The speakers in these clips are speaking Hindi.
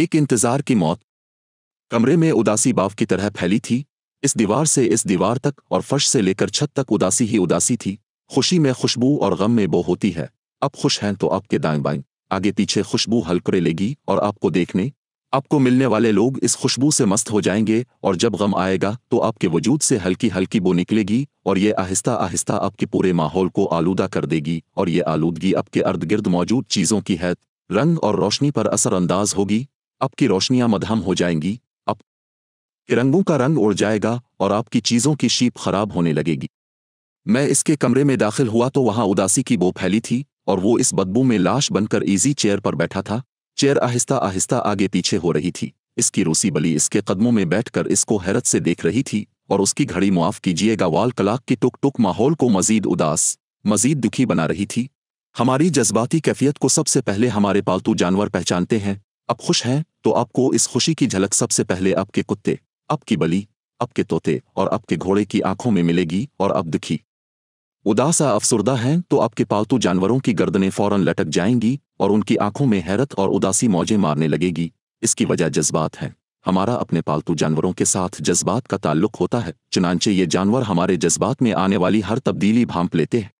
एक इंतजार की मौत कमरे में उदासी बाव की तरह फैली थी इस दीवार से इस दीवार तक और फर्श से लेकर छत तक उदासी ही उदासी थी खुशी में खुशबू और गम में बो होती है अब खुश हैं तो आपके दाएं बाएं आगे पीछे खुशबू हलकरे लेगी और आपको देखने आपको मिलने वाले लोग इस खुशबू से मस्त हो जाएंगे और जब गम आएगा तो आपके वजूद से हल्की हल्की बो निकलेगी और ये आहिस्ता आहिस्ता आपके पूरे माहौल को आलूदा कर देगी और ये आलूदगी आपके अर्द गिर्द मौजूद चीज़ों की है रंग और रोशनी पर असरअंदाज होगी अब की रोशनियां मदहम हो जाएंगी अब तिरंगों का रंग उड़ जाएगा और आपकी चीजों की शीप खराब होने लगेगी मैं इसके कमरे में दाखिल हुआ तो वहां उदासी की बो फैली थी और वो इस बदबू में लाश बनकर इजी चेयर पर बैठा था चेयर आहिस्ता आहिस्ता आगे पीछे हो रही थी इसकी रूसी बली इसके कदमों में बैठकर इसको हैरत से देख रही थी और उसकी घड़ी मुआफ कीजिएगा वाल कलाक की टुक टुक माहौल को मजीद उदास मजीद दुखी बना रही थी हमारी जज्बाती कैफियत को सबसे पहले हमारे पालतू जानवर पहचानते हैं आप खुश हैं तो आपको इस खुशी की झलक सबसे पहले आपके कुत्ते आपकी बली आपके तोते और आपके घोड़े की आंखों में मिलेगी और अब दुखी उदासा अफसरदा हैं तो आपके पालतू जानवरों की गर्दनें फौरन लटक जाएंगी और उनकी आंखों में हैरत और उदासी मौजें मारने लगेगी इसकी वजह जज्बात है हमारा अपने पालतू जानवरों के साथ जज्बात का ताल्लुक होता है चुनाचे ये जानवर हमारे जज्बात में आने वाली हर तब्दीली भांप लेते हैं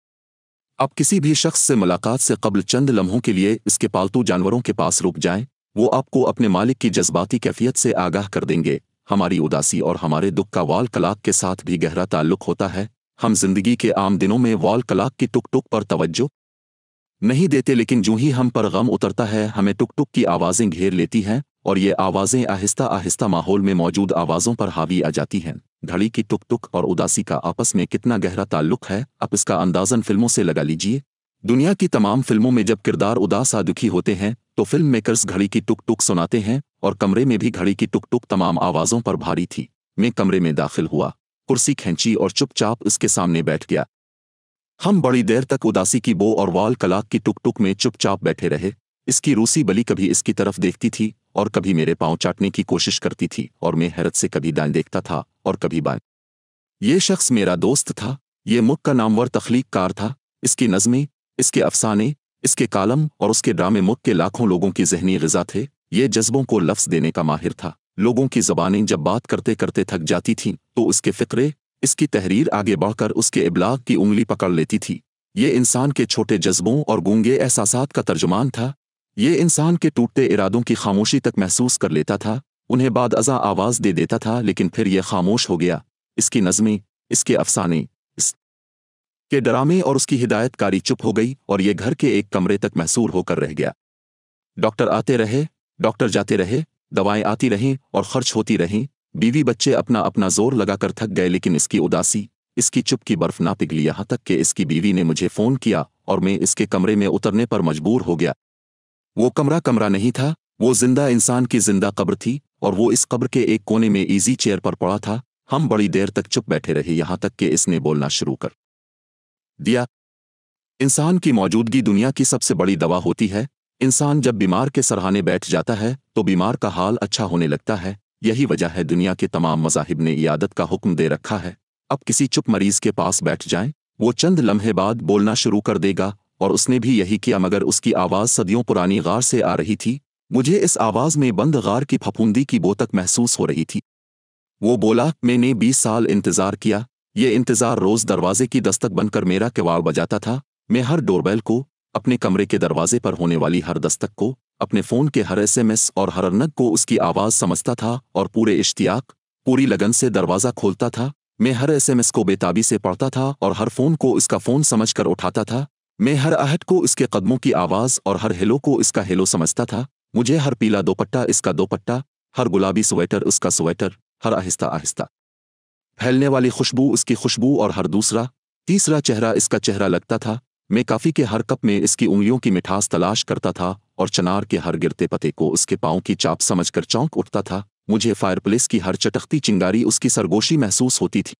आप किसी भी शख्स से मुलाकात से कबल चंद लम्हों के लिए इसके पालतू जानवरों के पास रुक जाएं वो आपको अपने मालिक की जज्बाती कैफियत से आगाह कर देंगे हमारी उदासी और हमारे दुख का वाल कलाक के साथ भी गहरा ताल्लुक होता है हम जिंदगी के आम दिनों में वाल कलाक की टुक टुक पर तवज्जो नहीं देते लेकिन जूँ ही हम पर गम उतरता है हमें टुक टुक की आवाज़ें घेर लेती हैं और ये आवाज़ें आहिस्ता आहिस्ता माहौल में मौजूद आवाज़ों पर हावी आ जाती हैं घड़ी की टुक टुक और उदासी का आपस में कितना गहरा ताल्लुक है आप इसका अंदाजन फिल्मों से लगा लीजिए दुनिया की तमाम फिल्मों में जब किरदार उदास दुखी होते हैं तो फिल्म मेकर्स घड़ी की टुक टुक सुनाते हैं और कमरे में भी घड़ी की टुक टुक तमाम आवाज़ों पर भारी थी मैं कमरे में दाखिल हुआ कुर्सी खींची और चुपचाप उसके सामने बैठ गया हम बड़ी देर तक उदासी की बो और वाल कलाक की टुक टुक में चुपचाप बैठे रहे इसकी रूसी बली कभी इसकी तरफ देखती थी और कभी मेरे पांव चाटने की कोशिश करती थी और मैं हैरत से कभी दाएं देखता था और कभी बाएं ये शख्स मेरा दोस्त था ये मुख का नामवर तख्लीक कार था इसकी नज़में इसके अफसाने इसके कालम और उसके ड्रामे मुख के लाखों लोगों की जहनी गजा थे ये जज्बों को लफ्ज देने का माहिर था लोगों की जबानें जब बात करते करते थक जाती थीं तो उसके फिक्रे इसकी तहरीर आगे बढ़कर उसके इबलाग की उंगली पकड़ लेती थी ये इंसान के छोटे जज्बों और गूंगे एहसास का तर्जुमान था ये इंसान के टूटते इरादों की खामोशी तक महसूस कर लेता था उन्हें बाद अजा आवाज़ दे देता था लेकिन फिर यह खामोश हो गया इसकी नज़में इसके अफसाने के डरामे और उसकी हिदायतकारी चुप हो गई और ये घर के एक कमरे तक महसूर होकर रह गया डॉक्टर आते रहे डॉक्टर जाते रहे दवाएं आती रहें और खर्च होती रहें बीवी बच्चे अपना अपना जोर लगाकर थक गए लेकिन इसकी उदासी इसकी चुप की बर्फ ना पिघली यहां तक कि इसकी बीवी ने मुझे फोन किया और मैं इसके कमरे में उतरने पर मजबूर हो गया वो कमरा कमरा नहीं था वो जिंदा इंसान की जिंदा कब्र थी और वो इस कब्र के एक कोने में ईजी चेयर पर पड़ा था हम बड़ी देर तक चुप बैठे रहे यहां तक कि इसने बोलना शुरू कर दिया इंसान की मौजूदगी दुनिया की सबसे बड़ी दवा होती है इंसान जब बीमार के सराहाने बैठ जाता है तो बीमार का हाल अच्छा होने लगता है यही वजह है दुनिया के तमाम मजाहिब ने इयादत का हुक्म दे रखा है अब किसी चुप मरीज के पास बैठ जाए वो चंद लम्हे बाद बोलना शुरू कर देगा और उसने भी यही किया मगर उसकी आवाज़ सदियों पुरानी गार से आ रही थी मुझे इस आवाज़ में बंद गार की फफूंदी की बोतक महसूस हो रही थी वो बोला मैंने बीस साल इंतज़ार किया ये इंतजार रोज दरवाजे की दस्तक बनकर मेरा किवाड़ बजाता था मैं हर डोरबेल को अपने कमरे के दरवाजे पर होने वाली हर दस्तक को अपने फोन के हर एसएमएस और हर अनक को उसकी आवाज समझता था और पूरे इश्तियाक पूरी लगन से दरवाजा खोलता था मैं हर एसएमएस को बेताबी से पढ़ता था और हर फोन को इसका फोन समझकर उठाता था मैं हर आहट को इसके कदमों की आवाज और हर हेलो को इसका हेलो समझता था मुझे हर पीला दोपट्टा इसका दोपट्टा हर गुलाबी स्वेटर उसका स्वेटर हर आहिस्ता आहिस्ता फैलने वाली खुशबू उसकी खुशबू और हर दूसरा तीसरा चेहरा इसका चेहरा लगता था मैं काफी के हर कप में इसकी उंगलियों की मिठास तलाश करता था और चनार के हर गिरते पते को उसके पाँव की चाप समझकर चौंक उठता था मुझे फायरप्लेस की हर चटकती चिंगारी उसकी सरगोशी महसूस होती थी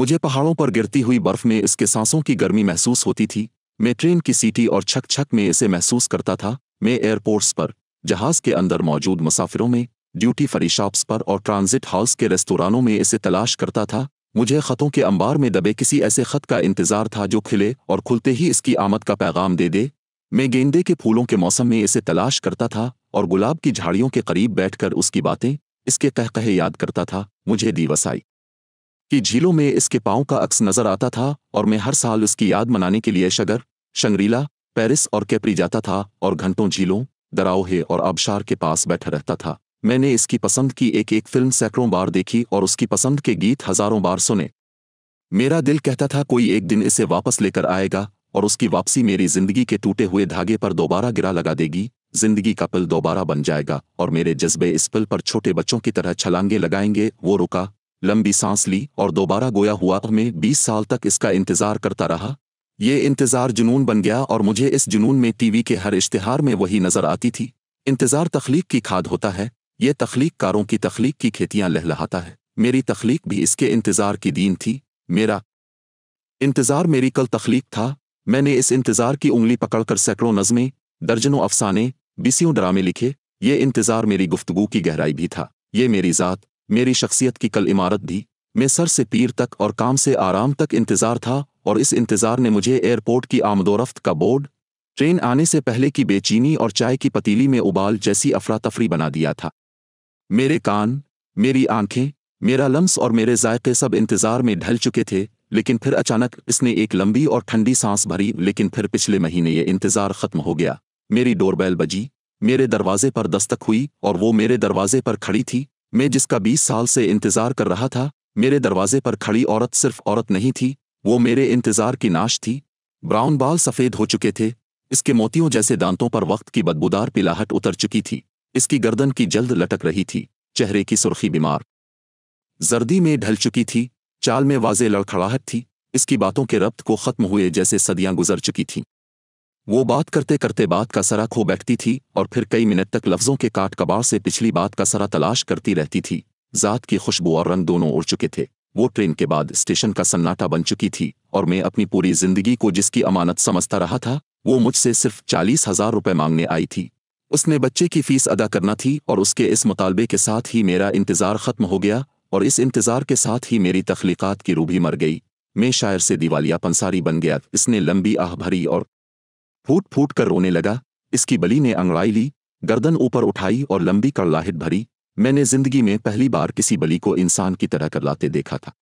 मुझे पहाड़ों पर गिरती हुई बर्फ में इसके सांसों की गर्मी महसूस होती थी मैं ट्रेन की सीटी और छक छक में इसे महसूस करता था मैं एयरपोर्ट्स पर जहाज के अंदर मौजूद मुसाफिरों में ड्यूटी फ्री शॉप्स पर और ट्रांजिट हाउस के रेस्तोरानों में इसे तलाश करता था मुझे ख़तों के अंबार में दबे किसी ऐसे ख़त का इंतज़ार था जो खिले और खुलते ही इसकी आमद का पैगाम दे दे मैं गेंदे के फूलों के मौसम में इसे तलाश करता था और गुलाब की झाड़ियों के करीब बैठकर उसकी बातें इसके कहकहे याद करता था मुझे दीवसाई कि झीलों में इसके पाँव का अक्स नजर आता था और मैं हर साल उसकी याद मनाने के लिए शगर शंगरीला पेरिस और कैपरी जाता था और घंटों झीलों दराओहे और आबशार के पास बैठा रहता था मैंने इसकी पसंद की एक एक फिल्म सैकड़ों बार देखी और उसकी पसंद के गीत हजारों बार सुने मेरा दिल कहता था कोई एक दिन इसे वापस लेकर आएगा और उसकी वापसी मेरी जिंदगी के टूटे हुए धागे पर दोबारा गिरा लगा देगी जिंदगी का पिल दोबारा बन जाएगा और मेरे जज्बे इस पिल पर छोटे बच्चों की तरह छलांगे लगाएंगे वो रुका लंबी सांस ली और दोबारा गोया हुआ मैं बीस साल तक इसका इंतजार करता रहा ये इंतजार जुनून बन गया और मुझे इस जुनून में टीवी के हर इश्तिहार में वही नजर आती थी इंतजार तखलीक की खाद होता है ये तख्लीक कारों की तख्लीक की खेतियां लहलहाता है मेरी तख्लीक भी इसके इंतज़ार की दीन थी मेरा इंतज़ार मेरी कल तख्लीक था मैंने इस इंतज़ार की उंगली पकड़कर सैकड़ों नज़में दर्जनों अफसाने बीसियों ड्रामे लिखे ये इंतज़ार मेरी गुफ्तगु की गहराई भी था ये मेरी ज़ात मेरी शख्सियत की कल इमारत भी मैं सर से पीर तक और काम से आराम तक इंतज़ार था और इस इंतज़ार ने मुझे एयरपोर्ट की आमदोरफ्त का बोर्ड ट्रेन आने से पहले की बेचीनी और चाय की पतीली में उबाल जैसी अफरा तफरी बना दिया था मेरे कान मेरी आंखें मेरा लम्स और मेरे जायके सब इंतजार में ढल चुके थे लेकिन फिर अचानक इसने एक लंबी और ठंडी सांस भरी लेकिन फिर पिछले महीने ये इंतजार खत्म हो गया मेरी डोरबेल बजी मेरे दरवाजे पर दस्तक हुई और वो मेरे दरवाजे पर खड़ी थी मैं जिसका बीस साल से इंतजार कर रहा था मेरे दरवाजे पर खड़ी औरत सिर्फ औरत नहीं थी वो मेरे इंतजार की नाश थी ब्राउन बाल सफ़ेद हो चुके थे इसके मोतियों जैसे दांतों पर वक्त की बदबूदार पिलाहट उतर चुकी थी इसकी गर्दन की जल्द लटक रही थी चेहरे की सुर्खी बीमार जर्दी में ढल चुकी थी चाल में वाजे लड़खड़ाहट थी इसकी बातों के रब्त को खत्म हुए जैसे सदियां गुजर चुकी थीं वो बात करते करते बात का सरा खो बैठती थी और फिर कई मिनट तक लफ्जों के काट कबाड़ से पिछली बात का सरा तलाश करती रहती थी जात की खुशबू और रंग दोनों उड़ चुके थे वो ट्रेन के बाद स्टेशन का सन्नाटा बन चुकी थी और मैं अपनी पूरी जिंदगी को जिसकी अमानत समझता रहा था वो मुझसे सिर्फ चालीस हजार रुपये मांगने आई थी उसने बच्चे की फीस अदा करना थी और उसके इस मुतालबे के साथ ही मेरा इंतज़ार ख़त्म हो गया और इस इंतज़ार के साथ ही मेरी तख्लीकत की रूबी मर गई मैं शायर से दिवालिया पंसारी बन गया इसने लंबी आह भरी और फूट फूट कर रोने लगा इसकी बली ने अंगड़ाई ली गर्दन ऊपर उठाई और लंबी कड़लाहट भरी मैंने जिंदगी में पहली बार किसी बली को इंसान की तरह कर देखा था